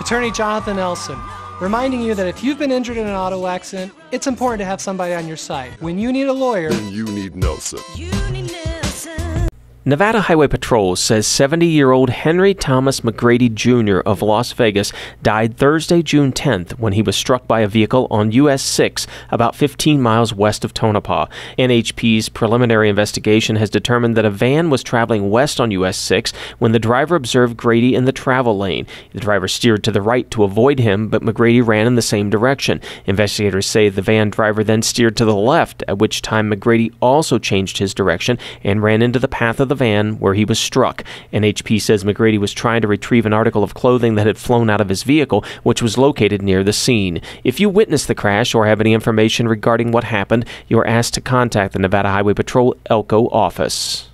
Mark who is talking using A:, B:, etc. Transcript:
A: Attorney Jonathan Nelson reminding you that if you've been injured in an auto accident, it's important to have somebody on your side. When you need a lawyer,
B: you need Nelson. You need
C: Nelson. Nevada Highway Patrol says 70 year old Henry Thomas McGrady Jr. of Las Vegas died Thursday, June 10th, when he was struck by a vehicle on US 6 about 15 miles west of Tonopah. NHP's preliminary investigation has determined that a van was traveling west on US 6 when the driver observed Grady in the travel lane. The driver steered to the right to avoid him, but McGrady ran in the same direction. Investigators say the van driver then steered to the left, at which time McGrady also changed his direction and ran into the path of the the van where he was struck. NHP says McGrady was trying to retrieve an article of clothing that had flown out of his vehicle, which was located near the scene. If you witnessed the crash or have any information regarding
D: what happened, you are asked to contact the Nevada Highway Patrol Elko office.